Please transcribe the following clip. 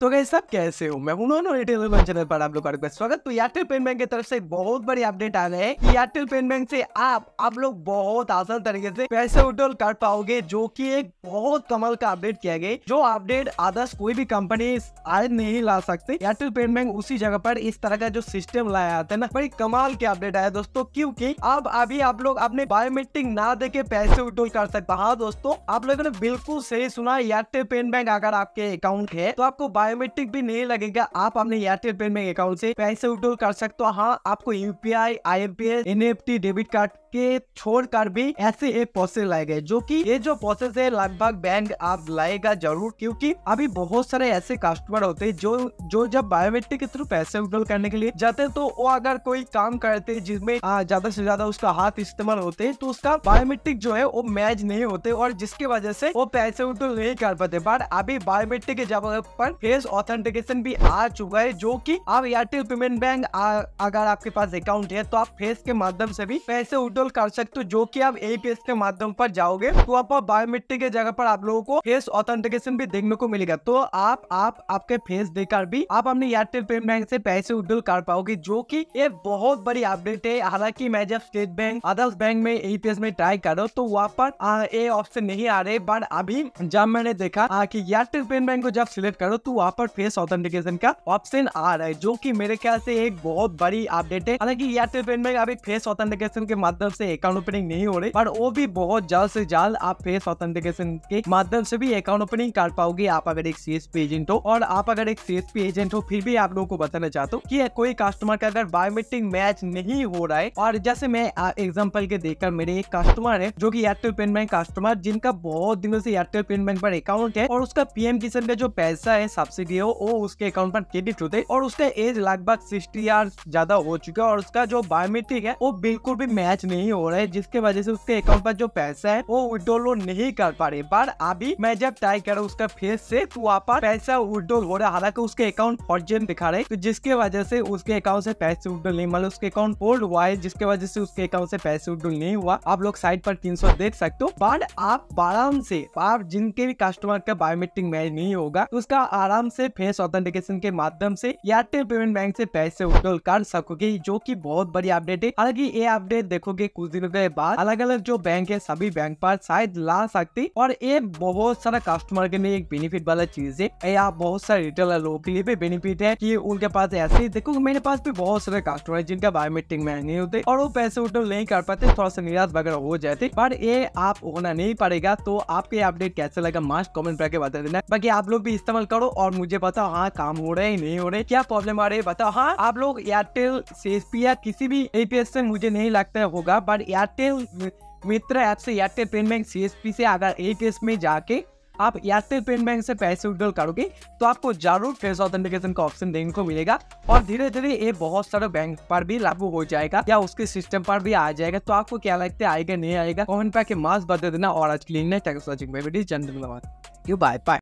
तो गए सब कैसे हो मैं उन्होंने रिटेल चैनल पर आप लोग का रिक्वेस्ट स्वागत तो एयरटेल पेन बैंक की तरफ से बहुत बड़ी अपडेट आ गए है एयरटेल पेन बैंक से आप आप लोग बहुत आसान तरीके से पैसे उठोल कर पाओगे जो कि एक बहुत कमल का अपडेट किया गया जो अपडेट आदर्श कोई भी कंपनी आज नहीं ला सकते एयरटेल पेन बैंक उसी जगह पर इस तरह का जो सिस्टम लाया था ना बड़ी कमाल के अपडेट आया दोस्तों क्यूँकी अब अभी आप लोग अपने बायोमेट्रिक ना देके पैसे उठोल कर सकते हाँ दोस्तों आप लोगों ने बिल्कुल सही सुना एयरटेल पेन बैंक अगर आपके अकाउंट है तो आपको बायोमेट्रिक भी नहीं लगेगा आप अपने एयरटेल पेमेंट अकाउंट से पैसे उठो कर सकते हो हाँ आपको UPI I M P S N F T debit card के छोड़कर भी ऐसे एक प्रोसेस लाए गए जो कि ये जो प्रोसेस है लगभग बैंक आप लाएगा जरूर क्योंकि अभी बहुत सारे ऐसे कस्टमर होते हैं जो जो जब बायोमेट्रिक के थ्रू पैसे विड्रॉल करने के लिए जाते तो वो अगर कोई काम करते जिसमें ज्यादा से ज्यादा उसका हाथ इस्तेमाल होते तो उसका बायोमेट्रिक जो है वो मैच नहीं होते और जिसकी वजह से वो पैसे विड्रॉल नहीं कर पाते बट अभी बायोमेट्रिक के जब पर फेस ऑथेंटिकेशन भी आ चुका है जो कि आप एयरटेल पेमेंट बैंक अगर आपके पास अकाउंट है तो आप फेस के माध्यम से भी पैसे उठोल कर सकते हो जो कि आप एपीएस के माध्यम पर जाओगे तो आप बायोमेट्रिक के जगह पर आप लोगों को फेस ऑथेंटिकेशन भी देखने को मिलेगा तो आप आप आपके फेस देकर भी आप अपने एयरटेल पेमेंट बैंक से पैसे उठोल कर पाओगे जो की ये बहुत बड़ी अपडेट है हालांकि मैं जब स्टेट बैंक अदर्स बैंक में एपीएस में ट्राई करो तो वहाँ पर ये ऑप्शन नहीं आ रहे बट अभी जब मैंने देखा की एयरटेल पेमेंट बैंक को जब सिलेक्ट करो तो वहाँ पर फेस ऑथेंटिकेशन का ऑप्शन आ रहा है जो की मेरे ख्याल से एक बहुत बड़ी अपडेट है हालांकि एयरटेल पेमेंट में अभी फेस ऑथेंटिकेशन के माध्यम से अकाउंट ओपनिंग नहीं हो रही पर वो भी बहुत जल्द से जल्द आप फेस ऑथेंटिकेशन के माध्यम से भी अकाउंट ओपनिंग कर पाओगे आप अगर एक सीएसपी एजेंट हो और आप अगर एक सीएसपी एजेंट हो फिर भी आप लोगों को बताना चाहते हो की कोई कस्टमर का अगर बायोमेट्रिक मैच नहीं हो रहा है और जैसे मैं एग्जाम्पल के देखकर मेरे एक कस्टमर है जो की एयरटेल पेमेंट बैंक कस्टमर जिनका बहुत दिनों से एयरटेल पेमेंट बैंक पर अकाउंट है और उसका पीएम किसान का जो पैसा है सबसे सीडीओ वो उसके अकाउंट पर क्रेडिट होते और उसका एज लगभग सिक्सटी ईयर ज्यादा हो चुका है और उसका जो बायोमेट्रिक है वो बिल्कुल भी मैच नहीं हो रहा है जिसके वजह से उसके अकाउंट पर जो पैसा है वो विड्रोल नहीं कर पा रहे पर अभी मैं जब ट्राई कर रहा हूँ उसका फेस से तो वहाँ पर पैसा विड्रोल हो रहा है हालांकि उसके अकाउंट फॉर्जन दिखा रहे तो जिसके वजह से उसके अकाउंट से पैसे विड्रोल नहीं मतलब उसके अकाउंट फोल्ड हुआ है जिसके वजह से उसके अकाउंट से पैसे विड्रोल नहीं हुआ आप लोग साइड पर तीन देख सकते हो बट आप आराम से आप जिनके भी कस्टमर का बायोमेट्रिक मैच नहीं होगा तो उसका आराम से फेस ऑथेंटिकेशन के माध्यम से एयरटेल पेमेंट बैंक से पैसे उठोल कर सकोगे जो की बहुत बड़ी अपडेट है हालांकि ये अपडेट देखोगे कुछ दिनों के बाद अलग अलग जो बैंक है सभी बैंक पर शायद ला सकते और ये बहुत सारा कस्टमर के लिए एक बेनिफिट वाला चीज है यहाँ बहुत सारे रिटेलर लोगों के लिए भी बेनिफिट है की उनके पास ऐसे देखो मेरे पास भी बहुत सारे कस्टमर है जिनका बायोमेट्रिक मैच नहीं होते और वो पैसे उठोल नहीं कर पाते थोड़ा सा निराश वगैरह हो जाते पर ये आप होना नहीं पड़ेगा तो आपके अपडेट कैसे लगा मास्ट कॉमेंट करके बता देना बाकी आप लोग भी इस्तेमाल करो और और मुझे बताओ हाँ काम हो रहे नहीं हो रहे क्या प्रॉब्लम आ रही है बताओ हाँ आप लोग एयरटेल से या किसी भी एपीएस से मुझे नहीं लगता होगा बट एयरटेल मित्र ऐप से एयरटेल पेमेंट बैंक सी से अगर एपीएस में जाके आप एयरटेल पेमेंट बैंक से पैसे विड्रॉल करोगे तो आपको जरूर फेस ऑथेंटिकेशन का ऑप्शन देखने को मिलेगा और धीरे धीरे ये बहुत सारे बैंक पर भी लागू हो जाएगा या उसके सिस्टम पर भी आ जाएगा तो आपको क्या लगता है आएगा नहीं आएगा कमेंट पैके मास्क बदल देना और आज क्लीन लिए टेक्नोलॉजी में बाय बाय